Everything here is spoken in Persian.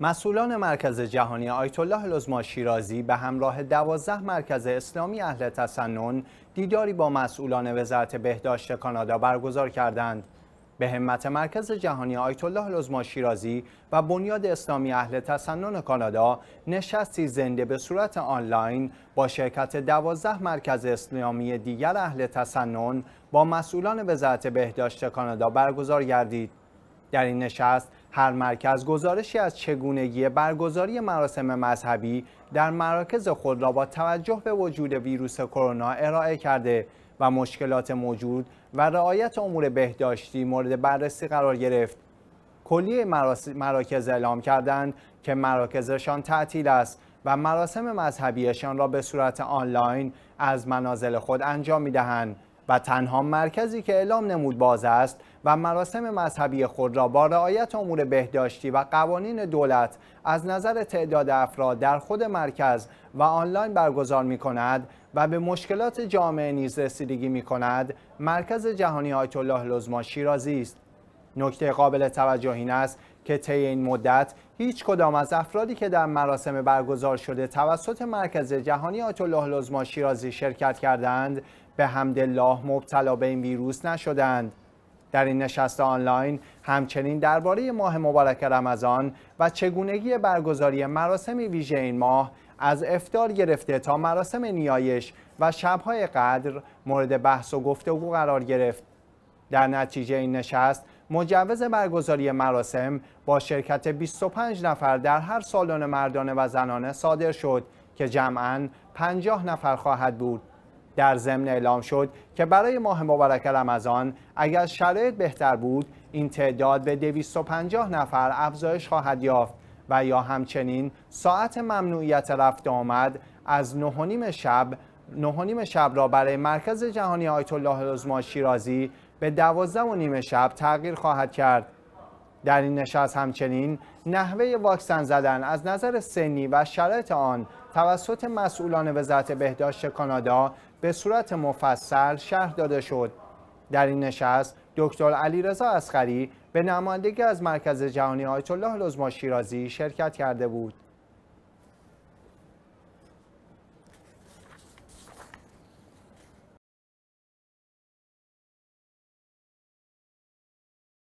مسئولان مرکز جهانی آیت الله لزما شیرازی به همراه دوازده مرکز اسلامی اهل تسنن دیداری با مسئولان وزارت بهداشت کانادا برگزار کردند. به همت مرکز جهانی آیت الله لزما شیرازی و بنیاد اسلامی اهل تسنن کانادا نشستی زنده به صورت آنلاین با شرکت دوازده مرکز اسلامی دیگر اهل تسنن با مسئولان وزارت بهداشت کانادا برگزار گردید. در این نشست هر مرکز گزارشی از چگونگی برگزاری مراسم مذهبی در مراکز خود را با توجه به وجود ویروس کرونا ارائه کرده و مشکلات موجود و رعایت امور بهداشتی مورد بررسی قرار گرفت. کلیه مراکز اعلام کردند که مراکزشان تعطیل است و مراسم مذهبیشان را به صورت آنلاین از منازل خود انجام می دهند. و تنها مرکزی که اعلام نمود باز است و مراسم مذهبی خود را با رعایت امور بهداشتی و قوانین دولت از نظر تعداد افراد در خود مرکز و آنلاین برگزار می کند و به مشکلات جامعه نیز رسیدگی می کند مرکز جهانی آیت الله لزما شیرازی است نکته قابل توجه این است که طی این مدت هیچ کدام از افرادی که در مراسم برگزار شده توسط مرکز جهانی آیت الله لزما شیرازی شرکت کردند به حمد مبتلا به این ویروس نشدند در این نشست آنلاین همچنین درباره ماه مبارک رمضان و چگونگی برگزاری مراسم ویژه این ماه از افتار گرفته تا مراسم نیایش و شبهای قدر مورد بحث و گفتگو قرار گرفت در نتیجه این نشست مجوز برگزاری مراسم با شرکت 25 نفر در هر سالن مردانه و زنانه صادر شد که جمعاً 50 نفر خواهد بود در ضمن اعلام شد که برای ماه مبارک رمضان اگر شرایط بهتر بود این تعداد به 250 نفر افزایش خواهد یافت و یا همچنین ساعت ممنوعیت رفت آمد از 9:30 شب نه نیم شب را برای مرکز جهانی آیت الله العظما شیرازی به دوازده و نیم شب تغییر خواهد کرد در این نشست همچنین نحوه واکسن زدن از نظر سنی و شرایط آن توسط مسئولان وزارت بهداشت کانادا به صورت مفصل شرح داده شد در این نشست دکتر علیرضا اسخری به نمایندگی از مرکز جهانی آیت الله شیرازی شرکت کرده بود